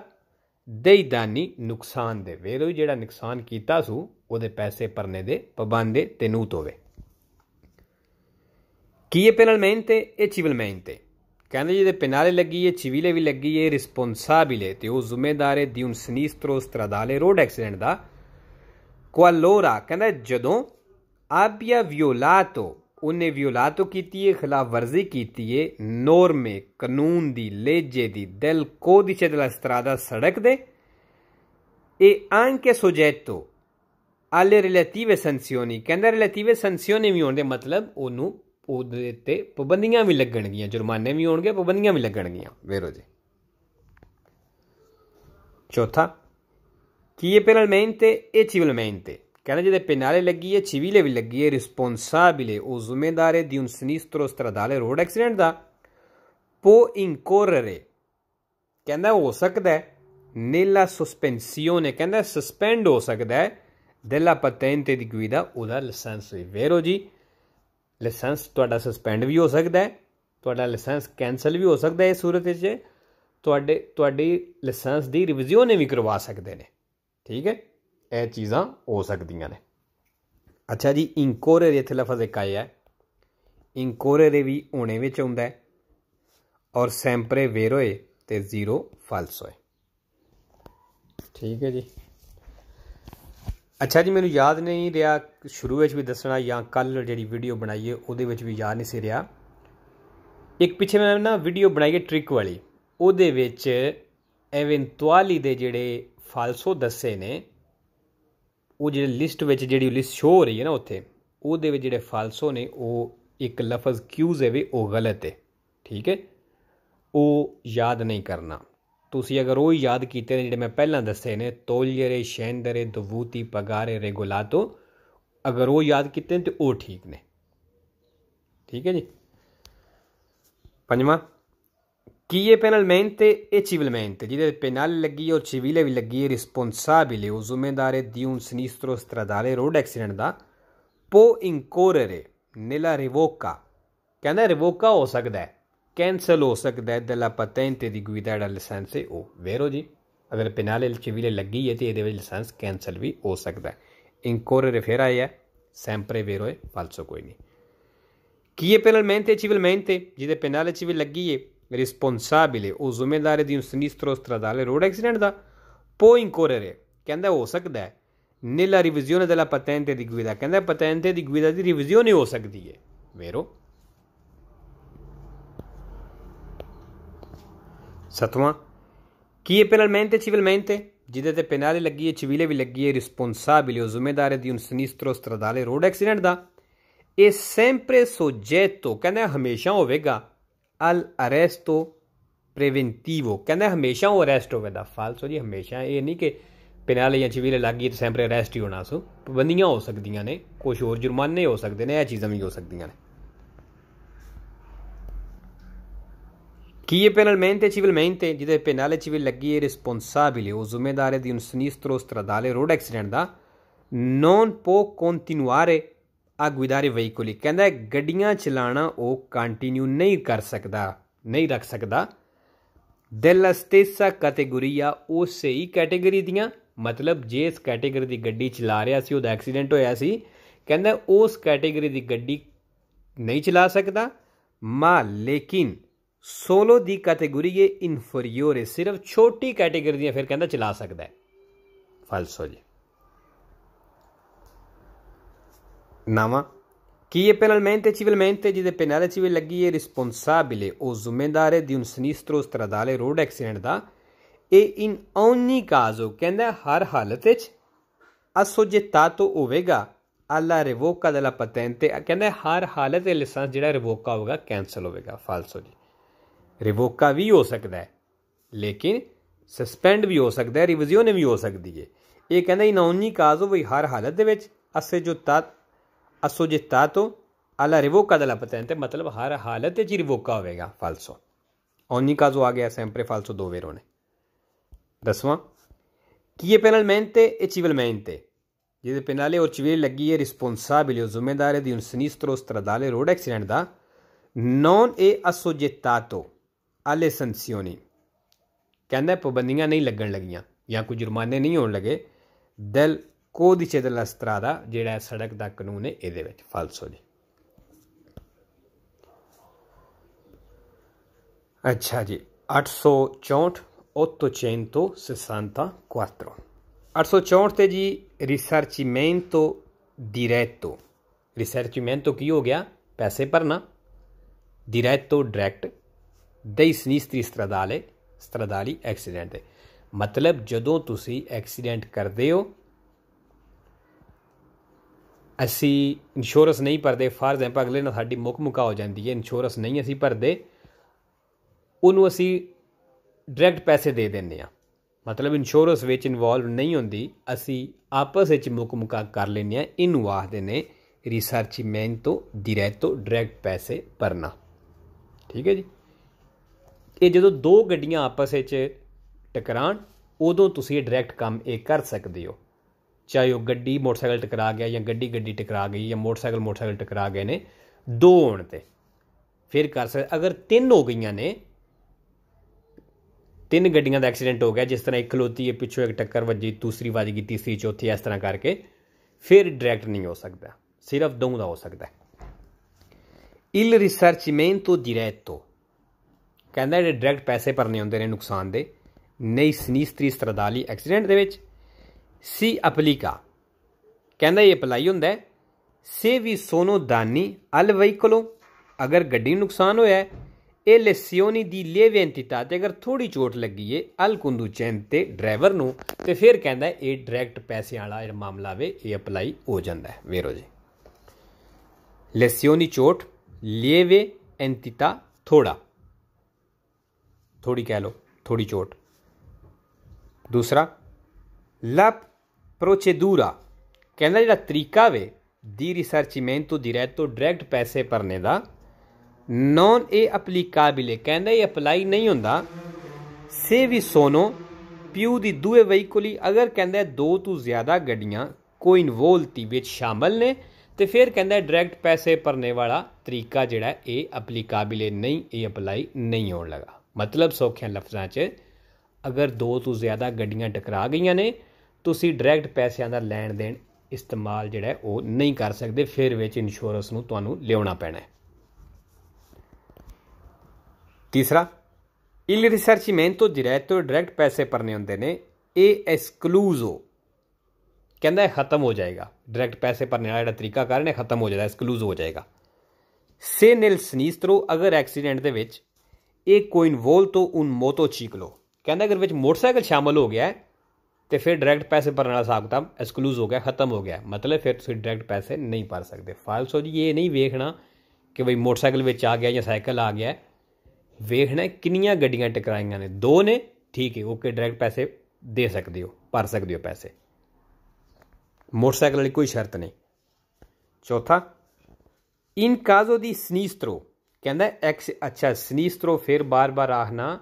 ਦੇਈਦਾਨੀ ਨੁਕਸਾਨ ਦੇ ਵੇਰੋ ਜਿਹੜਾ ਨੁਕਸਾਨ ਕੀਤਾ ਸੂ ਉਹਦੇ ਪੈਸੇ ਭਰਨੇ ਦੇ ਪਾਬੰਦੇ ਤੈਨੂੰ ਤੋਵੇ ਕੀ ਇਹ ਪੈਨਲ ਮੈਨ ਤੇ ਇਹ ਚਿਵਲ ਮੈਨ ਤੇ ਕਹਿੰਦੇ ਜਿਹਦੇ ਪਿਨਾਲੇ ਲੱਗੀ ਏ ਚਿਵਿਲੇ ਵੀ ਲੱਗੀ ਏ ਰਿਸਪੌਂਸਾਬਿਲੇ ਤੇ ਉਹ ਜ਼ਿੰਮੇਦਾਰ ਏ ਦਿਉਨ ਸਨੀਸਤਰੋ ਸਟਰਾਦਾਲੇ ਰੋਡ ਐਕਸੀਡੈਂਟ ਦਾ ਕੁਆਲੋਰਾ ਕਹਿੰਦਾ ਜਦੋਂ ਆਬਿਆ ਵਿਓਲਾਟੋ ਉਹਨੇ ਵਿਉਲਾਤ ਕੀਤੀ ਹੈ ਖਿਲਾਫ ਵਰਜ਼ੀ ਕੀਤੀ ਹੈ ਨੋਰਮੇ ਕਾਨੂੰਨ ਦੀ ਲੇਜੇ ਦੀ ਦਿਲ ਕੋ ਦੀ ਚਦਲਾ ਸਤਰਾਦਾ ਸੜਕ ਦੇ ਇਹ anche soggetto alle relative sanzioni ਕਹਿੰਦਾ relative sanzioni ਵੀ ਹੋਣ ਮਤਲਬ ਉਹਨੂੰ ਉਹਦੇ ਤੇ ਪਾਬੰਦੀਆਂ ਵੀ ਲੱਗਣਗੀਆਂ ਜੁਰਮਾਨੇ ਵੀ ਹੋਣਗੇ ਪਾਬੰਦੀਆਂ ਵੀ ਲੱਗਣਗੀਆਂ ਵੇਰੋ ਜੀ ਚੌਥਾ ਕੀ ਇਹ penalmente e civilmente ਕਹਿੰਦੇ ਜਿਹਦੇ ਪਿਨਾਲੇ ਲੱਗੀ ਹੈ ਛਿਵੀਲੇ ਵੀ ਲੱਗੀ ਹੈ ਰਿਸਪੌਂਸਾਬਿਲੇ ਉਹ ਜ਼ਿੰਮੇਦਾਰ ਹੈ ਦੀ ਉਨ sinistro stradale ਰੋਡ ਐਕਸੀਡੈਂਟ ਦਾ ਪੋ ਇਨਕੋਰਰੇ ਕਹਿੰਦਾ ਹੋ ਸਕਦਾ ਹੈ ਨੇਲਾ ਸਸਪੈਂਸੀਓਨ ਕਹਿੰਦਾ ਸਸਪੈਂਡ ਹੋ ਸਕਦਾ ਹੈ ਦੇਲਾ ਪਟੈਂਟੇ ਦੀ ਗੁਇਦਾ ਉਹਦਾ ਲਾਇਸੈਂਸ ਵੀ ਵੇਰੋ ਜੀ ਲਾਇਸੈਂਸ ਤੁਹਾਡਾ ਸਸਪੈਂਡ ਵੀ ਹੋ ਸਕਦਾ ਹੈ ਤੁਹਾਡਾ ਲਾਇਸੈਂਸ ਕੈਨਸਲ ਵੀ ਹੋ ਸਕਦਾ ਹੈ ਇਸ ਸੂਰਤ ਵਿੱਚ ਤੁਹਾਡੇ ਤੁਹਾਡੀ ਲਾਇਸੈਂਸ ਦੀ ਰਿਵੀਜ਼ਨ ਵੀ ਕਰਵਾ ਸਕਦੇ ਨੇ ਠੀਕ ਹੈ ਇਹ ਚੀਜ਼ਾਂ ਹੋ ਸਕਦੀਆਂ ਨੇ ਅੱਛਾ ਜੀ ਇਨਕੋਰੇਰੇ ਇੱਥੇ ਲਫ਼ਜ਼ ਇੱਕ ਆਇਆ ਇਨਕੋਰੇਰੇ ਵੀ ਹੋਣੇ ਵਿੱਚ ਆਉਂਦਾ ਹੈ ਔਰ ਸੈਂਪਰੇ ਵੇਰੋਏ ਤੇ ਜ਼ੀਰੋ ਫਾਲਸ ਹੋਏ ਠੀਕ ਹੈ ਜੀ ਅੱਛਾ ਜੀ ਮੈਨੂੰ ਯਾਦ ਨਹੀਂ ਰਿਹਾ ਸ਼ੁਰੂ ਵਿੱਚ ਵੀ ਦੱਸਣਾ ਜਾਂ ਕੱਲ ਜਿਹੜੀ ਵੀਡੀਓ ਬਣਾਈ ਹੈ ਉਹਦੇ ਵਿੱਚ ਵੀ ਯਾਦ ਨਹੀਂ ਸੀ ਰਿਹਾ ਇੱਕ ਪਿੱਛੇ ਮੈਂ ਨਾ ਵੀਡੀਓ ਬਣਾਈ ਹੈ ਟ੍ਰਿਕ ਵਾਲੀ ਉਹਦੇ ਵਿੱਚ ਤਵਾਲੀ ਦੇ ਜਿਹੜੇ ਫਾਲਸੋ ਦੱਸੇ ਨੇ ਉਹ ਜਿਹੜੀ ਲਿਸਟ ਵਿੱਚ ਜਿਹੜੀ ਲਿਸਟ ਸ਼ੋ ਹੋ ਰਹੀ ਹੈ ਨਾ ਉੱਥੇ ਉਹਦੇ ਵਿੱਚ ਜਿਹੜੇ ਫਾਲਸੋ ਨੇ ਉਹ ਇੱਕ ਲਫ਼ਜ਼ ਕਿਊਜ਼ ਹੈ ਵੀ ਉਹ ਗਲਤ ਹੈ ਠੀਕ ਹੈ ਉਹ ਯਾਦ ਨਹੀਂ ਕਰਨਾ ਤੁਸੀਂ ਅਗਰ ਉਹ ਯਾਦ ਕੀਤੇ ਨੇ ਜਿਹੜੇ ਮੈਂ ਪਹਿਲਾਂ ਦੱਸੇ ਨੇ ਤੋਲੀਰੇ ਸ਼ੈਂਦਰੇ ਦਵੂਤੀ ਪਗਾਰੇ ਰੈਗੂਲਾਟੋ ਅਗਰ ਉਹ ਯਾਦ ਕੀਤੇ ਨੇ ਤੇ ਉਹ ਠੀਕ ਨੇ ਠੀਕ ਹੈ ਜੀ ਪੰਜਵਾਂ Chi è penalmente e civilmente. Dire penale लगी और civile भी लगी responsabile o zoomedare di un sinistro stradale road accident da può incorrere nella revoca. ਕਹਿੰਦਾ revoca o ਸਕਦਾ ਹੈ ਕੈਨਸਲ ਹੋ della patente di guida della senso o vero ਜੀ ਅਗਰ penale il civile ਲੱਗੀ ਹੈ ਤੇ ਇਹਦੇ ਵਿੱਚ senso ਕੈਨਸਲ ਵੀ ਹੋ ਸਕਦਾ incorrere ਫਿਰ è sempre vero e falso ਕੋਈ ਨਹੀਂ penalmente e civilmente ਜਿਹਦੇ penale civile ਲੱਗੀ ਹੈ ਰਿਸਪੌਂਸਾਬਿਲੇ ਉਹ ਜ਼ਿੰਮੇਦਾਰ ਦੀ ਸਿਨਿਸਟਰੋ ਸਟradale ਰੋਡ ਐਕਸੀਡੈਂਟ ਦਾ ਪੋ ਇਨਕੋਰਰੇ ਕਹਿੰਦਾ ਹੋ ਸਕਦਾ ਹੈ ਨੀਲਾ ਦੇ ਲਾ patente ਦੀ ਗੁਇਦਾ ਕਹਿੰਦਾ patente ਦੀ ਗੁਇਦਾ ਦੀ ਰਿਵੀਜ਼ੀਓਨ ਹੋ ਸਕਦੀ ਹੈ ਮੇਰੋ ਸਤਵਾਂ ਕੀ ਇਹ ਪੈਨਲਮੈਂਟ ਸਿਵਲਮੈਂਟ ਜਿਹਦੇ ਤੇ ਪੈਨਾਲੇ ਲੱਗੀ ਹੈ ਚਿਵੀਲੇ ਵੀ ਲੱਗੀ ਹੈ ਰਿਸਪੌਂਸਾਬਿਲੇ ਉਹ ਜ਼ਿੰਮੇਦਾਰ ਦੀ ਸਿਨਿਸਟਰੋ ਸਟradale ਰੋਡ ਐਕਸੀਡੈਂਟ ਦਾ ਇਹ ਸੈਂਪਰੇ ਸੋਜੇਤੋ ਕਹਿੰਦਾ ਹਮੇਸ਼ਾ ਹੋਵੇਗਾ ਅਲ ਅਰੈਸਟੋ ਪ੍ਰੀਵੈਂਟਿਵੋ ਕਹਿੰਦਾ ਹਮੇਸ਼ਾ ਉਹ ਅਰੈਸਟ ਹੋਵੇ ਹੋਵੇਗਾ ਫਾਲਸੋ ਜੀ ਹਮੇਸ਼ਾ ਇਹ ਨਹੀਂ ਕਿ ਪਿਨਾਲੇ ਜਾਂ ਚਵੀਲੇ ਲੱਗੀ ਤੇ ਤਾਂ ਸੈਂਪਰੇ ਅਰੈਸਟ ਹੀ ਹੋਣਾ ਸੋ ਪਾਬੰਦੀਆਂ ਹੋ ਸਕਦੀਆਂ ਨੇ ਕੁਝ ਹੋਰ ਜੁਰਮਾਨੇ ਹੋ ਸਕਦੇ ਨੇ ਇਹ ਚੀਜ਼ਾਂ ਵੀ ਹੋ ਸਕਦੀਆਂ ਨੇ chi penalmente e civilmente ਜਿਹਦੇ ਚ ਵੀ ਲੱਗੀ ਹੈ ਰਿਸਪੌਂਸਾਬਿਲੇ ਉਹ ਜ਼ਿੰਮੇਦਾਰ ਹੈ ਦੀ un sinistro ਦਾਲੇ ਰੋਡ ਐਕਸੀਡੈਂਟ ਦਾ ਨੋਨ ਪੋ continuare ਅਗੁਇਦਾਰੇ ਵਹੀਕੁਲੀ ਕਹਿੰਦਾ ਗੱਡੀਆਂ ਚਲਾਣਾ ਉਹ ਕੰਟੀਨਿਊ ਨਹੀਂ ਕਰ ਸਕਦਾ ਨਹੀਂ ਰੱਖ ਸਕਦਾ ਦਿਲ ਦੈਲਸਤੇਸਾ ਕੈਟੇਗਰੀਆ ਉਹ ਸਹੀ ਕੈਟੇਗਰੀ ਦੀਆਂ ਮਤਲਬ ਜੇ ਇਸ ਕੈਟੇਗਰੀ ਦੀ ਗੱਡੀ ਚਲਾ ਰਿਹਾ ਸੀ ਉਹਦਾ ਐਕਸੀਡੈਂਟ ਹੋਇਆ ਸੀ ਕਹਿੰਦਾ ਉਸ ਕੈਟੇਗਰੀ ਦੀ ਗੱਡੀ ਨਹੀਂ ਚਲਾ ਸਕਦਾ ਮਾ ਲੇਕਿਨ ਸੋਲੋ ਦੀ ਕੈਟੇਗਰੀ ਇਹ ਇਨਫਰੀਓਰ ਹੈ ਸਿਰਫ ਛੋਟੀ ਕੈਟਾਗਰੀ ਦੀਆਂ ਫਿਰ ਕਹਿੰਦਾ ਚਲਾ ਸਕਦਾ ਹੈ ਫਲਸੋ ਜੀ ਨਾਵਾ ਕੀ ਇਹ ਪੈਨਲਮੈਂਟੇ ਚਿਵਲਮੈਂਟੇ ਜਿਹਦੇ ਪੈਨਲ ਚ ਲੱਗੀ ਹੈ ਰਿਸਪੋਨਸਿਬਲੇ ਉਹ ਜ਼ਿੰਮੇਦਾਰ ਹੈ ਦਿਉਨ ਸਨੀਸਤਰੋ ਸਤਰਦਾਲੇ ਰੋਡ ਐਕਸੀਡੈਂਟ ਦਾ ਇਹ ਇਨ ਓਨੀ ਕਾਜ਼ੋ ਕਹਿੰਦਾ ਹਰ ਹਾਲਤ ਵਿੱਚ ਅਸੋਜੇ ਤਾਤੋ ਹੋਵੇਗਾ ਅਲਾ ਰਿਵੋਕਾ ਦਾ ਲਾ ਪਟੈਂਟ ਤੇ ਕਹਿੰਦਾ ਹਰ ਹਾਲਤ ਦੇ ਲਿਸੈਂਸ ਜਿਹੜਾ ਰਿਵੋਕਾ ਹੋਵੇਗਾ ਕੈਨਸਲ ਹੋਵੇਗਾ ਫਾਲਸੋ ਜੀ ਰਿਵੋਕਾ ਵੀ ਹੋ ਸਕਦਾ ਹੈ ਲੇਕਿਨ ਸਸਪੈਂਡ ਵੀ ਹੋ ਸਕਦਾ ਹੈ ਰਿਵਿਜ਼ਨ ਵੀ ਹੋ ਸਕਦੀ ਹੈ ਇਹ ਕਹਿੰਦਾ ਇਨ ਓਨੀ ਕਾਜ਼ੋ ਵੀ ਹਰ ਹਾਲਤ ਦੇ ਵਿੱਚ ਅਸੇ ਜੋ ਤਤ assoggettato alla revoca della patente मतलब हर हालत जी रिवोका होवेगा falso. ogni caso a gaya sempre falso doverone दसवां chi è penalmente e civilmente ਜਿਹਦੇ penale o civile ਲੱਗੀ ਹੈ responsabile o ਜ਼ਿੰਮੇਦਾਰ di un sinistro stradale road accident da non è assoggettato alle sanzioni Che ਪਾਬੰਦੀਆਂ ਨਹੀਂ ਲੱਗਣ ਲੱਗੀਆਂ ਜਾਂ ਕੋਈ ਜੁਰਮਾਨੇ ਨਹੀਂ ਹੋਣ ਲੱਗੇ del codice della strada ਜਿਹੜਾ ਸੜਕ ਦਾ ਕਾਨੂੰਨ ਹੈ ਇਹਦੇ ਵਿੱਚ ਫਾਲਸੋ ਜੀ ਅੱਛਾ ਜੀ 864 864 864 ਤੇ ਜੀ ਰਿਸਰਚਮੈਂਟੋ ਡਾਇਰੈਕਟੋ ਰਿਸਰਚਮੈਂਟੋ ਕੀ ਹੋ ਗਿਆ ਪੈਸੇ ਭਰਨਾ ਡਾਇਰੈਕਟੋ ਡਾਇਰੈਕਟ dei sinistri ਸਤਰਾਦਾਲੇ ਸਤਰਾਦਾਲੀ ਐਕਸੀਡੈਂਟ ਮਤਲਬ ਜਦੋਂ ਤੁਸੀਂ ਐਕਸੀਡੈਂਟ ਕਰਦੇ ਹੋ ਅਸੀਂ ਇੰਸ਼ੋਰੈਂਸ ਨਹੀਂ ਭਰਦੇ ਫਾਰ ਐਗਜ਼ਾਮਪਲ ਅਗਲੇ ਨਾਲ ਸਾਡੀ ਮੁੱਖ ਮੁਕਾ ਹੋ ਜਾਂਦੀ ਹੈ ਇੰਸ਼ੋਰੈਂਸ ਨਹੀਂ ਅਸੀਂ ਭਰਦੇ ਉਹਨੂੰ ਅਸੀਂ ਡਾਇਰੈਕਟ ਪੈਸੇ ਦੇ ਦਿੰਨੇ ਆ ਮਤਲਬ ਇੰਸ਼ੋਰੈਂਸ ਵਿੱਚ ਇਨਵੋਲਵ ਨਹੀਂ ਹੁੰਦੀ ਅਸੀਂ ਆਪਸ ਵਿੱਚ ਮੁੱਖ ਮੁਕਾ ਕਰ ਲੈਨੇ ਆ ਇਹਨੂੰ ਆਖਦੇ ਨੇ ਰਿਸਰਚਮੈਂਟੋ ਤੋਂ ਡਾਇਰੈਕਟ ਪੈਸੇ ਭਰਨਾ ਠੀਕ ਹੈ ਜੀ ਇਹ ਜਦੋਂ ਦੋ ਗੱਡੀਆਂ ਆਪਸ ਵਿੱਚ ਟਕਰਾਣ ਉਦੋਂ ਤੁਸੀਂ ਡਾਇਰੈਕਟ ਕੰਮ ਇਹ ਕਰ ਸਕਦੇ ਹੋ ਚਾਹੇ ਉਹ ਗੱਡੀ ਮੋਟਰਸਾਈਕਲ ਟਕਰਾ ਗਿਆ ਜਾਂ ਗੱਡੀ ਗੱਡੀ ਟਕਰਾ ਗਈ ਜਾਂ ਮੋਟਰਸਾਈਕਲ ਮੋਟਰਸਾਈਕਲ ਟਕਰਾ ਗਏ ਨੇ ਦੋ ਹੋਣ ਤੇ ਫਿਰ ਕਰ ਸਕਦੇ ਅਗਰ ਤਿੰਨ ਹੋ ਗਈਆਂ ਨੇ ਤਿੰਨ ਗੱਡੀਆਂ ਦਾ ਐਕਸੀਡੈਂਟ ਹੋ ਗਿਆ ਜਿਸ ਤਰ੍ਹਾਂ ਇੱਕ ਖਲੋਤੀ ਹੈ ਪਿੱਛੋਂ ਇੱਕ ਟੱਕਰ ਵੱਜੀ ਦੂਸਰੀ ਵੱਜ ਗਈ ਤੀਸਰੀ ਚੌਥੀ ਇਸ ਤਰ੍ਹਾਂ ਕਰਕੇ ਫਿਰ ਡਾਇਰੈਕਟ ਨਹੀਂ ਹੋ ਸਕਦਾ ਸਿਰਫ ਦੋ ਦਾ ਹੋ ਸਕਦਾ ਇਲ ਰਿਸਰਚਮੈਂਟੋ ਡਾਇਰੈਕਟੋ ਕਹਿੰਦਾ ਇਹ ਡਾਇਰੈਕਟ ਪੈਸੇ ਭਰਨੇ ਹੁੰਦੇ ਨੇ ਨੁਕਸਾਨ ਦੇ ਨਹੀਂ ਸਨੀਸਤਰੀ ਸਟਰਦਾਲੀ ਐਕਸੀਡੈਂਟ ਦੇ ਵਿੱਚ ਸੀ ਅਪਲੀਕਾ ਕਹਿੰਦਾ ਇਹ ਅਪਲਾਈ ਹੁੰਦਾ ਸੇ ਵੀ ਸੋਨੋ ਦਾਨੀ ਅਲ ਵਹੀਕਲੋ ਅਗਰ ਗੱਡੀ ਨੂੰ ਨੁਕਸਾਨ ਹੋਇਆ ਇਹ ਲੈਸੀਓਨੀ ਦੀ ਲੇਵੈਂਟੀਤਾ ਤੇ ਅਗਰ ਥੋੜੀ ਚੋਟ ਲੱਗੀ ਏ ਅਲ ਕੁੰਦੂ ਚੈਨ ਤੇ ਡਰਾਈਵਰ ਨੂੰ ਤੇ ਫਿਰ ਕਹਿੰਦਾ ਇਹ ਡਾਇਰੈਕਟ ਪੈਸੇ ਵਾਲਾ ਇਹ ਮਾਮਲਾ ਵੇ ਇਹ ਅਪਲਾਈ ਹੋ ਜਾਂਦਾ ਹੈ ਵੇਰੋ ਜੀ ਲੈਸੀਓਨੀ ਚੋਟ ਲੇਵੇ ਐਂਟੀਤਾ ਥੋੜਾ ਥੋੜੀ ਕਹਿ ਲੋ ਥੋੜੀ ਚੋਟ ਦੂਸਰਾ ਲਪ ਪ੍ਰੋਸੀਡੂਰਾ ਕਹਿੰਦਾ ਜਿਹੜਾ ਤਰੀਕਾ ਵੇ ਦੀ ਰਿਸਰਚਮੈਂਟੋ diretto ਡਾਇਰੈਕਟ ਪੈਸੇ ਭਰਨੇ ਦਾ ਨੋਨ ਇਹ ਹੈ ਕਹਿੰਦਾ ਇਹ ਅਪਲਾਈ ਨਹੀਂ ਹੁੰਦਾ ਸੇ ਵੀ ਸੋਨੋ ਪਿਊ ਦੀ ਦੂਏ ਵਹੀਕਲੀ ਅਗਰ ਕਹਿੰਦਾ ਦੋ ਤੋਂ ਜ਼ਿਆਦਾ ਗੱਡੀਆਂ ਕੋ ਇਨਵੋਲਤੀ ਵਿੱਚ ਸ਼ਾਮਲ ਨੇ ਤੇ ਫਿਰ ਕਹਿੰਦਾ ਡਾਇਰੈਕਟ ਪੈਸੇ ਭਰਨੇ ਵਾਲਾ ਤਰੀਕਾ ਜਿਹੜਾ ਇਹ ਅਪਲੀਕਾਬਿਲੇ ਨਹੀਂ ਇਹ ਅਪਲਾਈ ਨਹੀਂ ਹੋਣ ਲਗਾ ਮਤਲਬ ਸੌਖਿਆਂ ਲਫ਼ਜ਼ਾਂ 'ਚ ਅਗਰ ਦੋ ਤੋਂ ਜ਼ਿਆਦਾ ਗੱਡੀਆਂ ਟਕਰਾ ਗਈਆਂ ਨੇ ਤੁਸੀਂ ਡਾਇਰੈਕਟ ਪੈਸਿਆਂ ਦਾ ਲੈਣ ਦੇਣ ਇਸਤੇਮਾਲ ਜਿਹੜਾ ਉਹ ਨਹੀਂ ਕਰ ਸਕਦੇ ਫਿਰ ਵਿੱਚ ਇੰਸ਼ੋਰੈਂਸ ਨੂੰ ਤੁਹਾਨੂੰ ਲਿਆਉਣਾ ਪੈਣਾ ਹੈ ਤੀਸਰਾ ਇਲ ਮੈਂ ਤੋਂ ਡਾਇਰੈਕਟ ਤੋਂ ਡਾਇਰੈਕਟ ਪੈਸੇ ਪਰਨੇ ਹੁੰਦੇ ਨੇ ਇਹ ਐਕਸਕਲੂਜ਼ੋ ਕਹਿੰਦਾ ਖਤਮ ਹੋ ਜਾਏਗਾ ਡਾਇਰੈਕਟ ਪੈਸੇ ਪਰਨੇ ਵਾਲਾ ਜਿਹੜਾ ਤਰੀਕਾ ਕਾਰਨ ਹੈ ਖਤਮ ਹੋ ਜਾਦਾ ਐਕਸਕਲੂਜ਼ ਹੋ ਜਾਏਗਾ ਸੇ ਨਿਲ ਸਨੀਸਤਰੋ ਅਗਰ ਐਕਸੀਡੈਂਟ ਦੇ ਵਿੱਚ ਇਹ ਵੋਲ ਤੋਂ ਉਨ ਮੋਟੋ ਚੀਕ ਲੋ ਕਹਿੰਦਾ ਅਗਰ ਵਿੱਚ ਮੋਟਰਸਾਈਕਲ ਸ਼ਾਮਲ ਹੋ ਗਿਆ ਤੇ ਫਿਰ ਡਾਇਰੈਕਟ ਪੈਸੇ ਭਰਨ ਵਾਲਾ ਹਿਸਾਬ ਕਿਤਾਬ ਹੋ ਗਿਆ ਖਤਮ ਹੋ ਗਿਆ ਮਤਲਬ ਫਿਰ ਤੁਸੀਂ ਡਾਇਰੈਕਟ ਪੈਸੇ ਨਹੀਂ ਭਰ ਸਕਦੇ ਫਾਲਸੋ ਜੀ ਇਹ ਨਹੀਂ ਵੇਖਣਾ ਕਿ ਬਈ ਮੋਟਰਸਾਈਕਲ ਵਿੱਚ ਆ ਗਿਆ ਜਾਂ ਸਾਈਕਲ ਆ ਗਿਆ ਵੇਖਣਾ ਕਿੰਨੀਆਂ ਗੱਡੀਆਂ ਟਕਰਾਈਆਂ ਨੇ ਦੋ ਨੇ ਠੀਕ ਹੈ ਓਕੇ ਡਾਇਰੈਕਟ ਪੈਸੇ ਦੇ ਸਕਦੇ ਹੋ ਭਰ ਸਕਦੇ ਹੋ ਪੈਸੇ ਮੋਟਰਸਾਈਕਲ ਵਾਲੀ ਕੋਈ ਸ਼ਰਤ ਨਹੀਂ ਚੌਥਾ ਇਨ ਕਾਜ਼ੋ ਦੀ ਸਨੀਸਤਰੋ ਕਹਿੰਦਾ ਐਕਸ ਅੱਛਾ ਸਨੀਸਤਰੋ ਫਿਰ ਬਾਰ-ਬਾਰ ਆਖਣਾ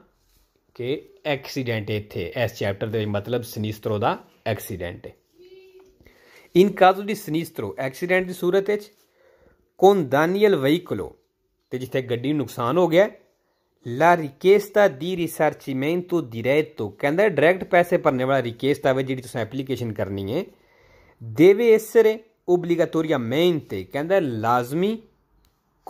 ਕਿ ਐਕਸੀਡੈਂਟ ਇੱਥੇ ਇਸ ਚੈਪਟਰ ਦੇ ਮਤਲਬ ਸਨੀਸਟਰੋ ਦਾ ਐਕਸੀਡੈਂਟ ਹੈ ਇਨ ਕਾਜ਼ੋ ਦੀ ਸਨੀਸਟਰੋ ਐਕਸੀਡੈਂਟ ਦੀ ਸੂਰਤ ਵਿੱਚ ਕੋਨ ਦਾਨੀਅਲ ਵਹੀਕਲੋ ਤੇ ਜਿੱਥੇ ਗੱਡੀ ਨੂੰ ਨੁਕਸਾਨ ਹੋ ਗਿਆ ਲਾ ਰਿਕੇਸਟਾ ਦੀ ਰਿਸਰਚਮੈਂਟੋ ਡਾਇਰੈਟੋ ਕਹਿੰਦਾ ਡਾਇਰੈਕਟ ਪੈਸੇ ਭਰਨੇ ਵਾਲਾ ਰਿਕੇਸਟਾ ਵੇ ਜਿਹੜੀ ਤੁਸੀਂ ਐਪਲੀਕੇਸ਼ਨ ਕਰਨੀ ਹੈ ਦੇਵੇ ਇਸਰੇ ਮੈਂਟੇ ਕਹਿੰਦਾ ਲਾਜ਼ਮੀ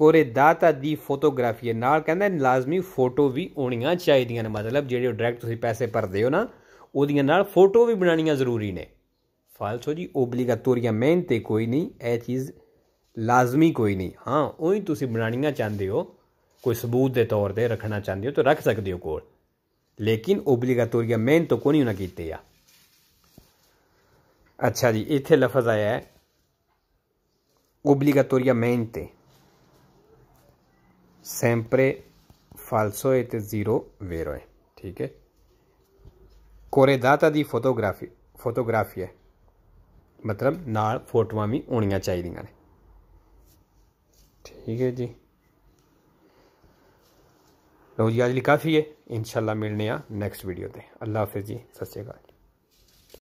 ਕੋਰੇਦਾਤਾ ਦੀ ਫੋਟੋਗ੍ਰਾਫੀ ਨਾਲ ਕਹਿੰਦਾ ਲਾਜ਼ਮੀ ਫੋਟੋ ਵੀ ਹੋਣੀਆਂ ਚਾਹੀਦੀਆਂ ਨੇ ਮਤਲਬ ਜਿਹੜੇ ਡਾਇਰੈਕਟ ਤੁਸੀਂ ਪੈਸੇ ਭਰਦੇ ਹੋ ਨਾ ਉਹਦੀਆਂ ਨਾਲ ਫੋਟੋ ਵੀ ਬਣਾਉਣੀਆਂ ਜ਼ਰੂਰੀ ਨੇ ਫਾਲਸੋ ਜੀ ਓਬਲੀਗਾਟੋਰੀਆ ਮੈਂ ਤੇ ਕੋਈ ਨਹੀਂ ਇਹ ਚੀਜ਼ ਲਾਜ਼ਮੀ ਕੋਈ ਨਹੀਂ ਹਾਂ ਉਹੀ ਤੁਸੀਂ ਬਣਾਉਣੀਆਂ ਚਾਹੁੰਦੇ ਹੋ ਕੋਈ ਸਬੂਤ ਦੇ ਤੌਰ ਤੇ ਰੱਖਣਾ ਚਾਹੁੰਦੇ ਹੋ ਤਾਂ ਰੱਖ ਸਕਦੇ ਹੋ ਕੋਲ ਲੇਕਿਨ ਓਬਲੀਗਾਟੋਰੀਆ ਮੈਂ ਤਾਂ ਕੋਈ ਨਹੀਂ ਕੀਤੇ ਆ ਅੱਛਾ ਜੀ ਇੱਥੇ ਲਫ਼ਜ਼ ਆਇਆ ਹੈ ਓਬਲੀਗਾਟੋਰੀਆ ਮੈਂ ਤੇ sempre falso e te 0 vero è ਠੀਕ ਹੈ ਕੋਰੇਦਾਤਾ ਦੀ ਫੋਟੋਗ੍ਰਾਫੀ ਫੋਟੋਗ੍ਰਾਫੀ ਹੈ ਮਤਲਬ ਨਾਲ ਫੋਟੋਆਂ ਵੀ ਹੋਣੀਆਂ ਚਾਹੀਦੀਆਂ ਨੇ ਠੀਕ ਹੈ ਜੀ ਲੋ ਜੀ ਅੱਜ ਲਈ ਕਾਫੀ ਹੈ ਇਨਸ਼ਾਅੱਲਾ ਮਿਲਨੇ ਆ ਨੈਕਸਟ ਵੀਡੀਓ ਤੇ ਅੱਲਾ ਹਾਫਿਜ਼ ਜੀ ਸਤਿ ਸ਼੍ਰੀ ਅਕਾਲ